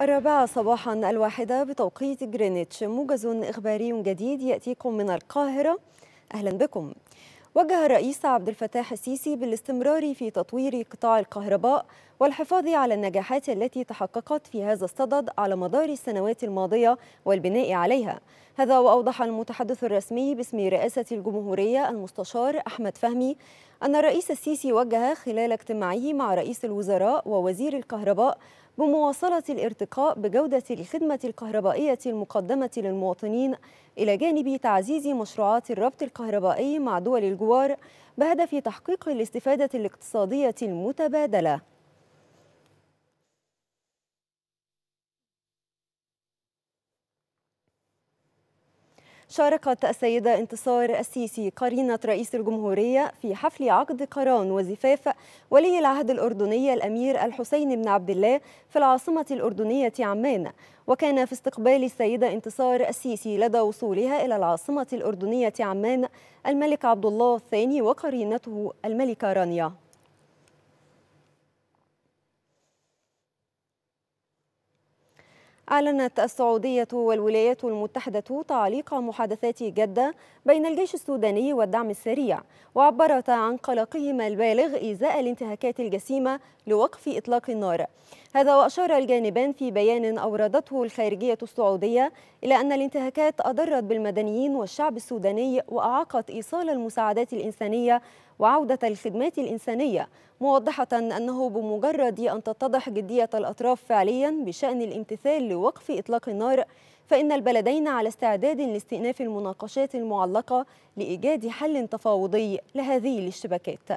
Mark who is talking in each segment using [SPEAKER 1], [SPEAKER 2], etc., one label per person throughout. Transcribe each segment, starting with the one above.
[SPEAKER 1] الرابعة صباحا الواحدة بتوقيت غرينتش موجز إخباري جديد يأتيكم من القاهرة أهلا بكم وجه الرئيس عبد الفتاح السيسي بالاستمرار في تطوير قطاع الكهرباء والحفاظ على النجاحات التي تحققت في هذا الصدد على مدار السنوات الماضية والبناء عليها هذا وأوضح المتحدث الرسمي باسم رئاسة الجمهورية المستشار أحمد فهمي أن الرئيس السيسي وجه خلال اجتماعه مع رئيس الوزراء ووزير الكهرباء بمواصلة الارتقاء بجودة الخدمة الكهربائية المقدمة للمواطنين إلى جانب تعزيز مشروعات الربط الكهربائي مع دول الجوار بهدف تحقيق الاستفادة الاقتصادية المتبادلة شاركت السيدة انتصار السيسي قرينة رئيس الجمهورية في حفل عقد قران وزفاف ولي العهد الأردني الأمير الحسين بن عبد الله في العاصمة الأردنية عمان وكان في استقبال السيدة انتصار السيسي لدى وصولها إلى العاصمة الأردنية عمان الملك عبد الله الثاني وقرينته الملكة رانيا أعلنت السعودية والولايات المتحدة تعليق محادثات جدة بين الجيش السوداني والدعم السريع وعبرتا عن قلقهما البالغ إزاء الانتهاكات الجسيمة لوقف إطلاق النار هذا وأشار الجانبان في بيان أوردته الخارجية السعودية إلى أن الانتهاكات أضرت بالمدنيين والشعب السوداني وأعاقت إيصال المساعدات الإنسانية وعودة الخدمات الإنسانية موضحة أنه بمجرد أن تتضح جدية الأطراف فعليا بشأن الامتثال لوقف إطلاق النار فإن البلدين على استعداد لاستئناف المناقشات المعلقة لإيجاد حل تفاوضي لهذه الاشتباكات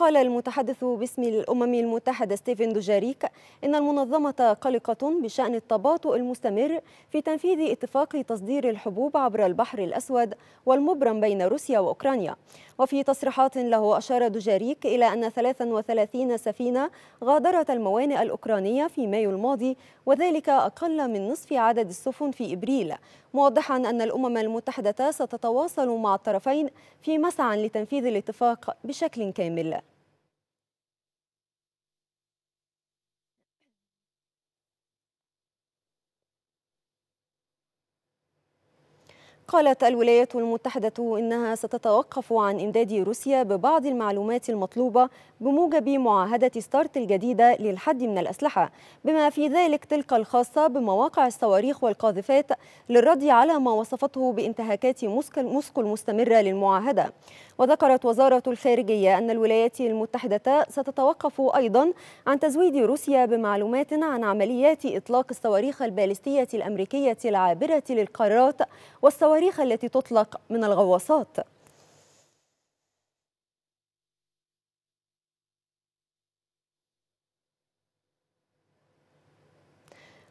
[SPEAKER 1] قال المتحدث باسم الأمم المتحدة ستيفن دوجاريك إن المنظمة قلقة بشأن التباطؤ المستمر في تنفيذ اتفاق تصدير الحبوب عبر البحر الأسود والمبرم بين روسيا وأوكرانيا وفي تصريحات له أشار دوجاريك إلى أن 33 سفينة غادرت الموانئ الأوكرانية في مايو الماضي وذلك أقل من نصف عدد السفن في إبريل موضحا أن الأمم المتحدة ستتواصل مع الطرفين في مسعى لتنفيذ الاتفاق بشكل كامل قالت الولايات المتحدة إنها ستتوقف عن إمداد روسيا ببعض المعلومات المطلوبة بموجب معاهدة ستارت الجديدة للحد من الأسلحة بما في ذلك تلك الخاصة بمواقع الصواريخ والقاذفات للرد على ما وصفته بانتهاكات موسكو المستمرة للمعاهدة وذكرت وزارة الخارجية أن الولايات المتحدة ستتوقف أيضا عن تزويد روسيا بمعلومات عن عمليات إطلاق الصواريخ البالستية الأمريكية العابرة للقارات والصواريخ الصواريخ التي تطلق من الغواصات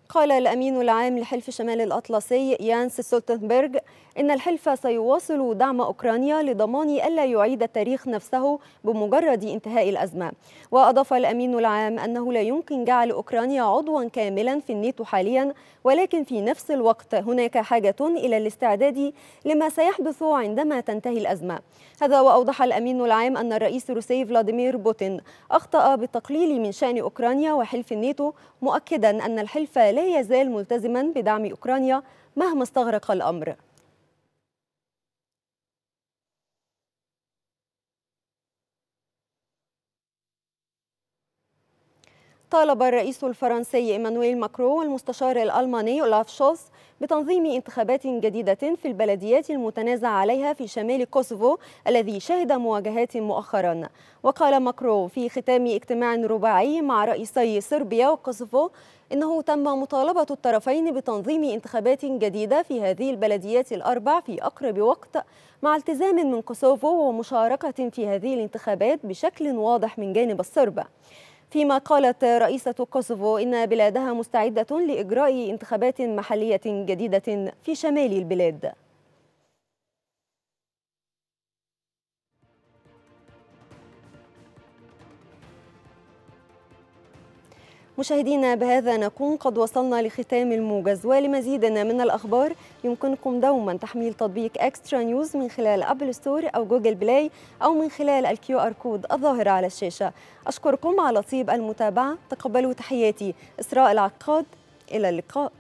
[SPEAKER 1] قال الأمين العام لحلف شمال الأطلسي يانس سولتنبرغ إن الحلف سيواصل دعم أوكرانيا لضمان ألا يعيد التاريخ نفسه بمجرد انتهاء الأزمة وأضاف الأمين العام أنه لا يمكن جعل أوكرانيا عضوا كاملا في الناتو حاليا ولكن في نفس الوقت هناك حاجة إلى الاستعداد لما سيحدث عندما تنتهي الأزمة هذا وأوضح الأمين العام أن الرئيس الروسي فلاديمير بوتين أخطأ بالتقليل من شأن أوكرانيا وحلف الناتو مؤكدا أن الحلف لا لا يزال ملتزما بدعم أوكرانيا مهما استغرق الأمر طالب الرئيس الفرنسي إيمانويل ماكرو والمستشار الألماني أولاف شولز بتنظيم انتخابات جديدة في البلديات المتنازع عليها في شمال كوسوفو الذي شهد مواجهات مؤخرا وقال ماكرو في ختام اجتماع رباعي مع رئيسي صربيا وكوسوفو إنه تم مطالبة الطرفين بتنظيم انتخابات جديدة في هذه البلديات الأربع في أقرب وقت مع التزام من كوسوفو ومشاركة في هذه الانتخابات بشكل واضح من جانب الصرب فيما قالت رئيسة كوسوفو إن بلادها مستعدة لإجراء انتخابات محلية جديدة في شمال البلاد مشاهدينا بهذا نكون قد وصلنا لختام الموجز ولمزيد من الأخبار يمكنكم دوما تحميل تطبيق اكسترا نيوز من خلال أبل ستور أو جوجل بلاي أو من خلال الكيو آر كود الظاهر على الشاشة أشكركم على طيب المتابعة تقبلوا تحياتي إسراء العقاد إلى اللقاء